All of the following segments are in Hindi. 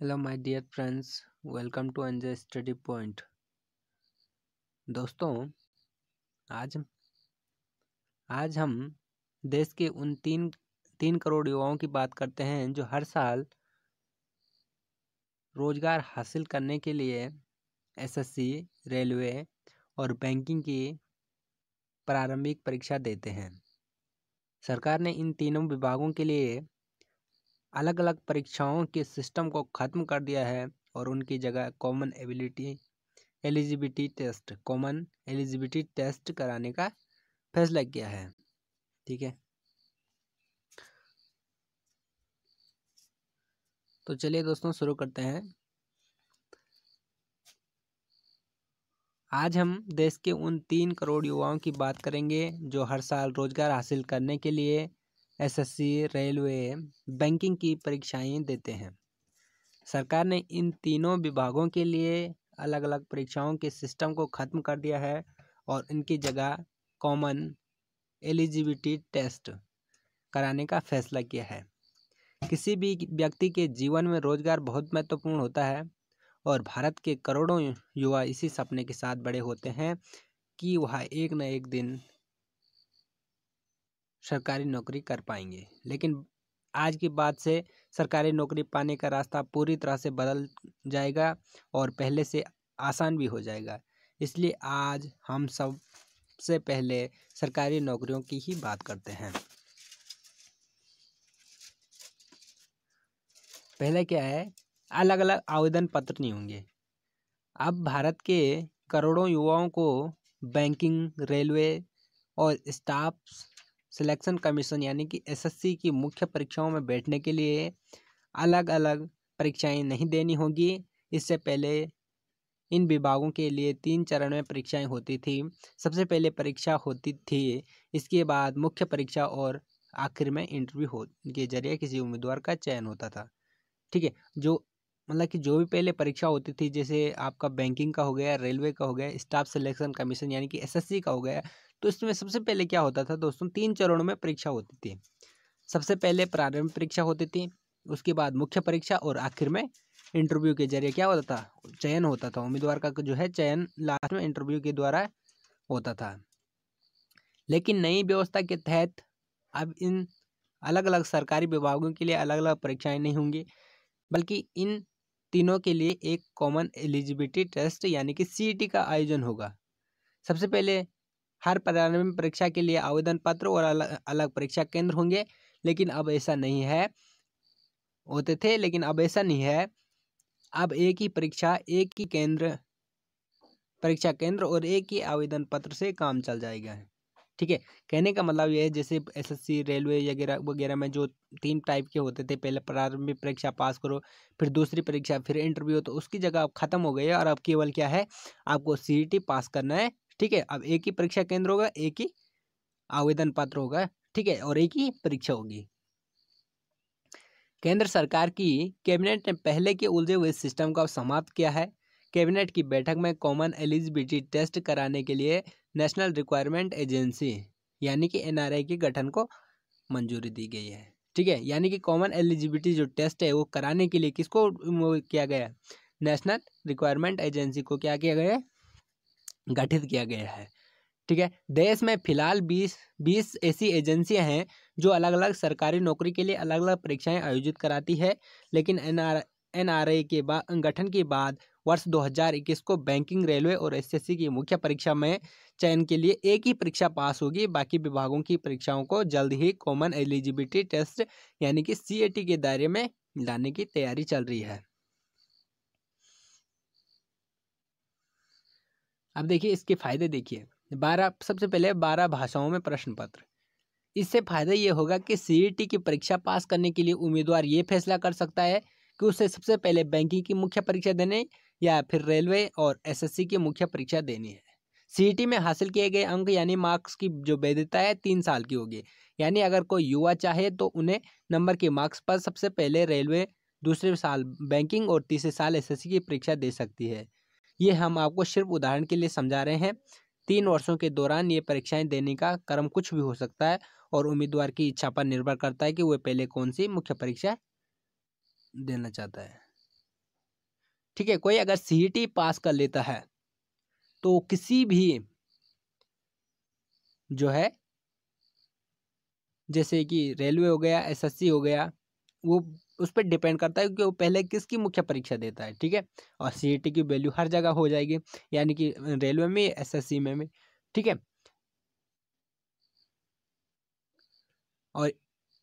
hello my dear friends welcome to NJ study point दोस्तों आज आज हम देश के उन तीन तीन करोड़ युवाओं की बात करते हैं जो हर साल रोजगार हासिल करने के लिए एसएससी रेलवे और बैंकिंग की प्रारंभिक परीक्षा देते हैं सरकार ने इन तीनों विभागों के लिए अलग अलग परीक्षाओं के सिस्टम को ख़त्म कर दिया है और उनकी जगह common ability eligibility test common eligibility test कराने का फैसला किया है ठीक है तो चलिए दोस्तों शुरू करते हैं आज हम देश के उन तीन करोड़ युवाओं की बात करेंगे जो हर साल रोजगार हासिल करने के लिए एसएससी रेलवे बैंकिंग की परीक्षाएं देते हैं सरकार ने इन तीनों विभागों के लिए अलग अलग परीक्षाओं के सिस्टम को ख़त्म कर दिया है और इनकी जगह कॉमन एलिजिबिलिटी टेस्ट कराने का फैसला किया है किसी भी व्यक्ति के जीवन में रोजगार बहुत महत्वपूर्ण होता है और भारत के करोड़ों युवा इसी सपने के साथ बड़े होते हैं कि वह एक न एक दिन सरकारी नौकरी कर पाएंगे लेकिन आज की बात से सरकारी नौकरी पाने का रास्ता पूरी तरह से बदल जाएगा और पहले से आसान भी हो जाएगा इसलिए आज हम सब से पहले सरकारी नौकरियों की ही बात करते हैं पहले क्या है अलग अलग आवेदन पत्र नहीं होंगे अब भारत के करोड़ों युवाओं को बैंकिंग रेलवे और स्टाफ सिलेक्शन कमीशन यानी कि एसएससी की मुख्य परीक्षाओं में बैठने के लिए अलग अलग परीक्षाएं नहीं देनी होगी इससे पहले इन विभागों के लिए तीन चरण में परीक्षाएं होती थी सबसे पहले परीक्षा होती थी इसके बाद मुख्य परीक्षा और आखिर में इंटरव्यू हो के जरिए किसी उम्मीदवार का चयन होता था ठीक है जो मतलब कि जो भी पहले परीक्षा होती थी जैसे आपका बैंकिंग का हो गया रेलवे का हो गया स्टाफ सिलेक्शन कमीशन यानी कि एसएससी का हो गया तो इसमें सबसे पहले क्या होता था दोस्तों तीन चरणों में परीक्षा होती थी सबसे पहले प्रारंभिक परीक्षा होती थी उसके बाद मुख्य परीक्षा और आखिर में इंटरव्यू के जरिए क्या होता था चयन होता था उम्मीदवार का जो है चयन लास्ट में इंटरव्यू के द्वारा होता था लेकिन नई व्यवस्था के तहत अब इन अलग अलग सरकारी विभागों के लिए अलग अलग परीक्षाएं नहीं होंगी बल्कि इन तीनों के लिए एक कॉमन एलिजिबिलिटी टेस्ट यानी कि सी e का आयोजन होगा सबसे पहले हर प्रारंभिक परीक्षा के लिए आवेदन पत्र और अलग अलग परीक्षा केंद्र होंगे लेकिन अब ऐसा नहीं है होते थे लेकिन अब ऐसा नहीं है अब एक ही परीक्षा एक ही केंद्र परीक्षा केंद्र और एक ही आवेदन पत्र से काम चल जाएगा ठीक है कहने का मतलब यह है जैसे एसएससी रेलवे वगैरह वगैरह में जो तीन टाइप के होते थे पहले प्रारंभिक परीक्षा पास करो फिर दूसरी परीक्षा फिर इंटरव्यू तो उसकी जगह अब खत्म हो गई है और अब केवल क्या है आपको सीईटी पास करना है ठीक है अब एक ही परीक्षा केंद्र होगा एक ही आवेदन पत्र होगा ठीक है और एक ही परीक्षा होगी केंद्र सरकार की कैबिनेट ने पहले के उलझे हुए सिस्टम को समाप्त किया है कैबिनेट की बैठक में कॉमन एलिजिबिलिटी टेस्ट कराने के लिए नेशनल रिक्वायरमेंट एजेंसी यानी कि एनआरआई के गठन को मंजूरी दी गई है ठीक है यानी कि कॉमन एलिजिबिलिटी जो टेस्ट है वो कराने के लिए किसको किया गया नेशनल रिक्वायरमेंट एजेंसी को क्या किया गया गठित किया गया है ठीक है देश में फिलहाल 20 20 ऐसी एजेंसियां हैं जो अलग अलग सरकारी नौकरी के लिए अलग अलग परीक्षाएं आयोजित कराती है लेकिन एन आर के बाद गठन के बाद वर्ष 2021 को बैंकिंग रेलवे और एसएससी की मुख्य परीक्षा में चयन के लिए एक ही परीक्षा पास होगी बाकी विभागों की परीक्षाओं को जल्द ही कॉमन एलिजिबिलिटी टेस्ट यानी कि सी के दायरे में लाने की तैयारी चल रही है अब देखिए इसके फ़ायदे देखिए बारह सबसे पहले बारह भाषाओं में प्रश्न पत्र इससे फ़ायदा ये होगा कि सी e की परीक्षा पास करने के लिए उम्मीदवार ये फैसला कर सकता है कि उसे सबसे पहले बैंकिंग की मुख्य परीक्षा देने या फिर रेलवे और एसएससी की मुख्य परीक्षा देनी है सी e में हासिल किए गए अंक यानी मार्क्स की जो वैधता है तीन साल की होगी यानी अगर कोई युवा चाहे तो उन्हें नंबर के मार्क्स पर सबसे पहले रेलवे दूसरे साल बैंकिंग और तीसरे साल एस की परीक्षा दे सकती है ये हम आपको सिर्फ उदाहरण के लिए समझा रहे हैं तीन वर्षों के दौरान ये परीक्षाएं देने का क्रम कुछ भी हो सकता है और उम्मीदवार की इच्छा पर निर्भर करता है कि वह पहले कौन सी मुख्य परीक्षा देना चाहता है ठीक है कोई अगर सी e पास कर लेता है तो किसी भी जो है जैसे कि रेलवे हो गया एसएससी हो गया वो उस पर डिपेंड करता है कि वो पहले किसकी मुख्य परीक्षा देता है ठीक है और सी e की वैल्यू हर जगह हो जाएगी यानी कि रेलवे में एस एस में में ठीक है और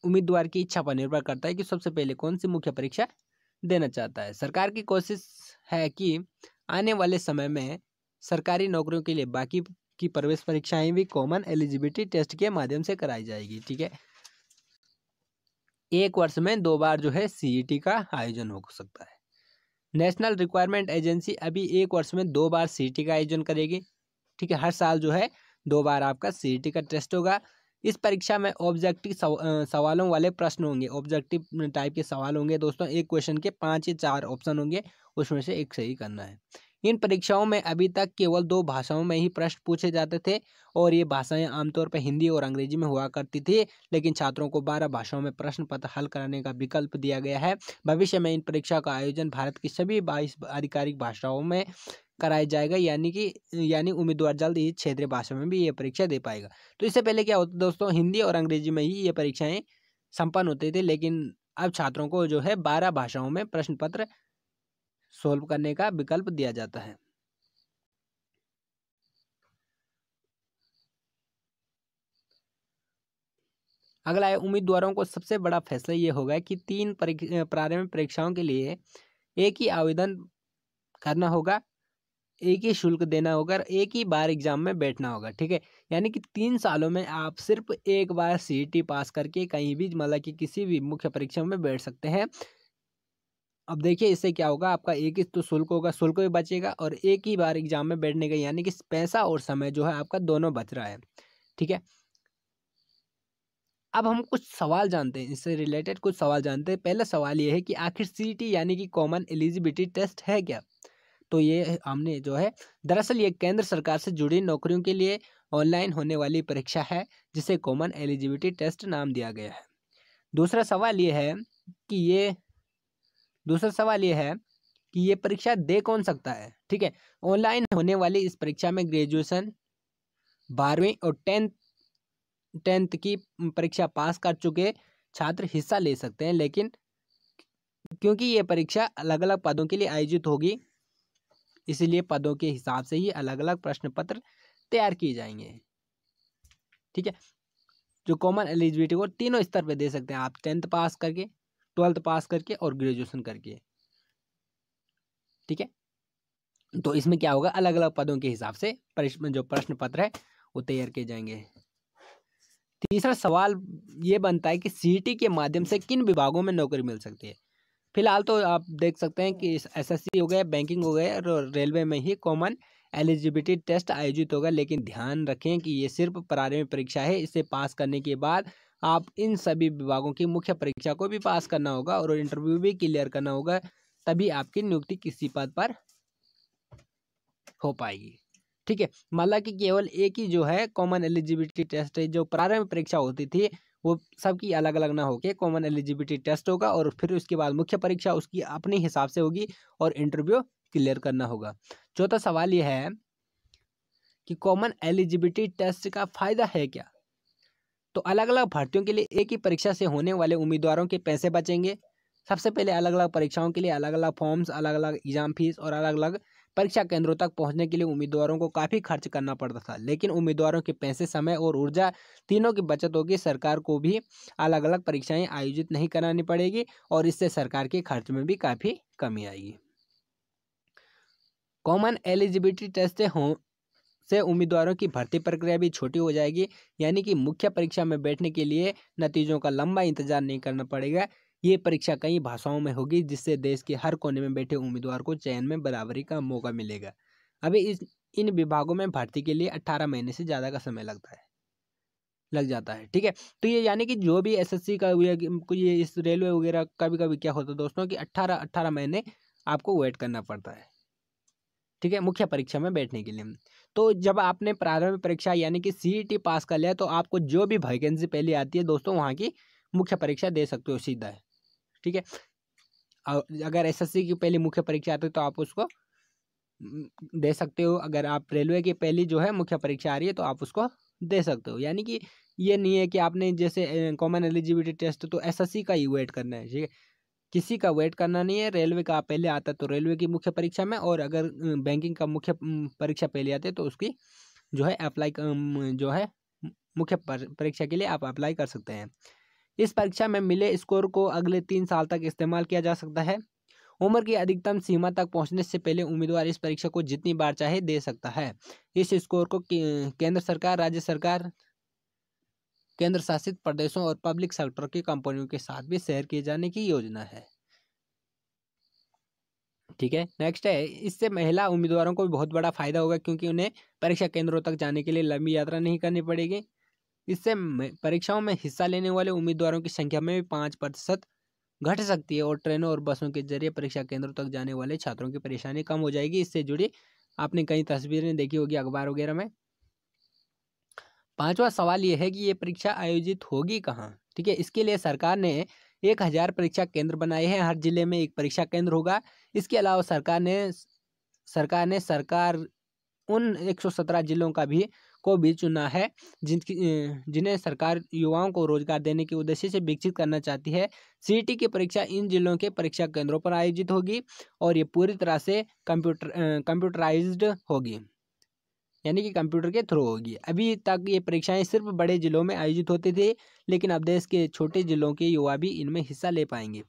उम्मीदवार की इच्छा पर निर्भर करता है कि सबसे पहले कौन सी मुख्य परीक्षा देना चाहता है सरकार की कोशिश है कि आने वाले समय में सरकारी नौकरियों के लिए बाकी की प्रवेश परीक्षाएं भी कॉमन एलिजिबिलिटी टेस्ट के माध्यम से कराई जाएगी ठीक है एक वर्ष में दो बार जो है सीईटी e का आयोजन हो सकता है नेशनल रिक्वायरमेंट एजेंसी अभी एक वर्ष में दो बार सीईटी e का आयोजन करेगी ठीक है हर साल जो है दो बार आपका सीईटी e का टेस्ट होगा इस परीक्षा में ऑब्जेक्टिव सवालों वाले प्रश्न होंगे ऑब्जेक्टिव टाइप के सवाल होंगे दोस्तों एक क्वेश्चन के पाँच या चार ऑप्शन होंगे उसमें से एक सही करना है इन परीक्षाओं में अभी तक केवल दो भाषाओं में ही प्रश्न पूछे जाते थे और ये भाषाएं आमतौर पर हिंदी और अंग्रेजी में हुआ करती थी लेकिन छात्रों को बारह भाषाओं में प्रश्न पत्र हल कराने का विकल्प दिया गया है भविष्य में इन परीक्षा का आयोजन भारत की सभी बाईस आधिकारिक भाषाओं में कराया जाएगा यानी कि यानी उम्मीदवार जल्द ही क्षेत्रीय भाषा में भी ये परीक्षा दे पाएगा तो इससे पहले क्या होता दोस्तों हिंदी और अंग्रेजी में ही ये परीक्षाएँ संपन्न होती थी लेकिन अब छात्रों को जो है बारह भाषाओं में प्रश्न पत्र सॉल्व करने का विकल्प दिया जाता है अगला है उम्मीदवारों को सबसे बड़ा फैसला ये होगा कि तीन प्रारंभिक परीक्षाओं के लिए एक ही आवेदन करना होगा एक ही शुल्क देना होगा और एक ही बार एग्जाम में बैठना होगा ठीक है यानी कि तीन सालों में आप सिर्फ एक बार सीईटी पास करके कहीं भी मतलब कि किसी भी मुख्य परीक्षा में बैठ सकते हैं अब देखिए इससे क्या होगा आपका एक ही तो शुल्क होगा शुल्क भी बचेगा और एक ही बार एग्जाम में बैठने का यानी कि पैसा और समय जो है आपका दोनों बच रहा है ठीक है अब हम कुछ सवाल जानते हैं इससे रिलेटेड कुछ सवाल जानते हैं पहला सवाल ये है कि आखिर सी यानी कि कॉमन एलिजिबिलिटी टेस्ट है क्या तो ये हमने जो है दरअसल ये केंद्र सरकार से जुड़ी नौकरियों के लिए ऑनलाइन होने वाली परीक्षा है जिसे कॉमन एलिजिबिलिटी टेस्ट नाम दिया गया है दूसरा सवाल ये है कि ये दूसरा सवाल ये है कि ये परीक्षा दे कौन सकता है ठीक है ऑनलाइन होने वाली इस परीक्षा में ग्रेजुएशन बारहवीं और टेंथ टेंथ की परीक्षा पास कर चुके छात्र हिस्सा ले सकते हैं लेकिन क्योंकि ये परीक्षा अलग अलग पदों के लिए आयोजित होगी इसलिए पदों के हिसाब से ही अलग अलग प्रश्न पत्र तैयार किए जाएंगे ठीक है जो कॉमन एलिजिबिलिटी को तीनों स्तर पर दे सकते हैं आप टेंथ पास करके ट्वेल्थ पास करके और ग्रेजुएशन करके ठीक है तो इसमें क्या होगा अलग अलग पदों के हिसाब से जो प्रश्न पत्र है वो तैयार किए जाएंगे तीसरा सवाल ये बनता है कि सीईटी e के माध्यम से किन विभागों में नौकरी मिल सकती है फिलहाल तो आप देख सकते हैं कि एसएससी हो गया बैंकिंग हो गया और रेलवे में ही कॉमन एलिजिबिलिटी टेस्ट आयोजित होगा लेकिन ध्यान रखें कि ये सिर्फ प्रारंभिक परीक्षा है इसे पास करने के बाद आप इन सभी विभागों की मुख्य परीक्षा को भी पास करना होगा और इंटरव्यू भी क्लियर करना होगा तभी आपकी नियुक्ति किसी पद पर हो पाएगी ठीक है माला कि केवल एक ही जो है कॉमन एलिजिबिलिटी टेस्ट जो प्रारंभ परीक्षा होती थी वो सबकी अलग अलग ना होके कॉमन एलिजिबिलिटी टेस्ट होगा और फिर उसके बाद मुख्य परीक्षा उसकी अपने हिसाब से होगी और इंटरव्यू क्लियर करना होगा चौथा सवाल यह है कि कॉमन एलिजिबिलिटी टेस्ट का फ़ायदा है क्या तो अलग अलग भर्तियों के लिए एक ही परीक्षा से होने वाले उम्मीदवारों के पैसे बचेंगे सबसे पहले अलग अलग परीक्षाओं के लिए अलग अलग फॉर्म्स अलग अलग एग्जाम फीस और अलग अलग परीक्षा केंद्रों तक पहुंचने के लिए उम्मीदवारों को काफ़ी खर्च करना पड़ता था लेकिन उम्मीदवारों के पैसे समय और ऊर्जा तीनों की बचत होगी सरकार को भी अलग अलग परीक्षाएं आयोजित नहीं करानी पड़ेगी और इससे सरकार के खर्च में भी काफ़ी कमी आएगी कॉमन एलिजिबिलिटी टेस्ट हो से उम्मीदवारों की भर्ती प्रक्रिया भी छोटी हो जाएगी यानी कि मुख्य परीक्षा में बैठने के लिए नतीजों का लंबा इंतजार नहीं करना पड़ेगा ये परीक्षा कई भाषाओं में होगी जिससे देश के हर कोने में बैठे उम्मीदवार को चयन में बराबरी का मौका मिलेगा अभी इस इन विभागों में भर्ती के लिए अट्ठारह महीने से ज़्यादा का समय लगता है लग जाता है ठीक है तो ये यानी कि जो भी एसएससी का ये इस रेलवे वगैरह कभी कभी क्या होता है दोस्तों कि अट्ठारह अट्ठारह महीने आपको वेट करना पड़ता है ठीक है मुख्य परीक्षा में बैठने के लिए तो जब आपने प्रारंभिक परीक्षा यानी कि सी e पास कर लिया तो आपको जो भी वैकेंसी पहले आती है दोस्तों वहाँ की मुख्य परीक्षा दे सकते हो सीधा है ठीक है और अगर एसएससी की पहली मुख्य परीक्षा आती है तो आप उसको दे सकते हो अगर आप रेलवे की पहली जो है मुख्य परीक्षा आ रही है तो आप उसको दे सकते हो यानी कि ये नहीं है कि आपने जैसे कॉमन एलिजिबिलिटी टेस्ट तो एसएससी का ही वेट करना है ठीक है किसी का वेट करना नहीं है रेलवे का पहले आता तो रेलवे की मुख्य परीक्षा में और अगर बैंकिंग का मुख्य परीक्षा पहले आते तो उसकी जो है अप्लाई जो है मुख्य परीक्षा के लिए आप अप्लाई कर सकते हैं इस परीक्षा में मिले स्कोर को अगले तीन साल तक इस्तेमाल किया जा सकता है उम्र की अधिकतम सीमा तक पहुंचने से पहले उम्मीदवार इस परीक्षा को जितनी बार चाहे दे सकता है इस स्कोर को केंद्र सरकार राज्य सरकार केंद्र शासित प्रदेशों और पब्लिक सेक्टर की कंपनियों के साथ भी शेयर किए जाने की योजना है ठीक है नेक्स्ट है इससे महिला उम्मीदवारों को भी बहुत बड़ा फायदा होगा क्योंकि उन्हें परीक्षा केंद्रों तक जाने के लिए लंबी यात्रा नहीं करनी पड़ेगी इससे परीक्षाओं में हिस्सा लेने वाले उम्मीदवारों की संख्या में भी पाँच प्रतिशत घट सकती है और ट्रेनों और बसों के जरिए परीक्षा केंद्रों तक जाने वाले छात्रों की परेशानी कम हो जाएगी इससे जुड़ी आपने कई तस्वीरें देखी होगी अखबार वगैरह में पांचवा सवाल यह है कि ये परीक्षा आयोजित होगी कहाँ ठीक है इसके लिए सरकार ने एक हज़ार परीक्षा केंद्र बनाए हैं हर जिले में एक परीक्षा केंद्र होगा इसके अलावा सरकार ने सरकार ने सरकार उन 117 जिलों का भी को भी चुना है जिनकी जिन्हें सरकार युवाओं को रोजगार देने के उद्देश्य से विकसित करना चाहती है सी की परीक्षा इन जिलों के परीक्षा केंद्रों पर आयोजित होगी और ये पूरी तरह से कंप्यूटर कंप्यूटराइज्ड होगी यानी कि कंप्यूटर के थ्रू होगी अभी तक ये परीक्षाएं सिर्फ बड़े ज़िलों में आयोजित होते थे लेकिन अब देश के छोटे ज़िलों के युवा भी इनमें हिस्सा ले पाएंगे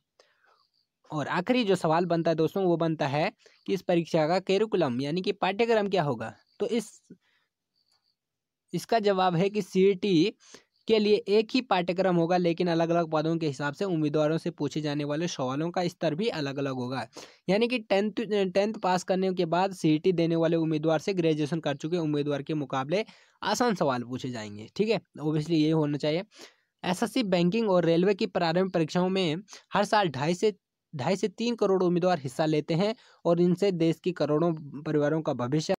और आखिरी जो सवाल बनता है दोस्तों वो बनता है कि इस परीक्षा का कैरिकुलम यानी कि पाठ्यक्रम क्या होगा तो इस इसका जवाब है कि सी के लिए एक ही पाठ्यक्रम होगा लेकिन अलग अलग पदों के हिसाब से उम्मीदवारों से पूछे जाने वाले सवालों का स्तर भी अलग अलग होगा यानी कि टेंथ टेंथ पास करने के बाद सी देने वाले उम्मीदवार से ग्रेजुएशन कर चुके उम्मीदवार के मुकाबले आसान सवाल पूछे जाएंगे ठीक है ओबियसली यही होना चाहिए एसएससी बैंकिंग और रेलवे की प्रारंभिक परीक्षाओं में हर साल ढाई से ढाई से तीन करोड़ उम्मीदवार हिस्सा लेते हैं और इनसे देश की करोड़ों परिवारों का भविष्य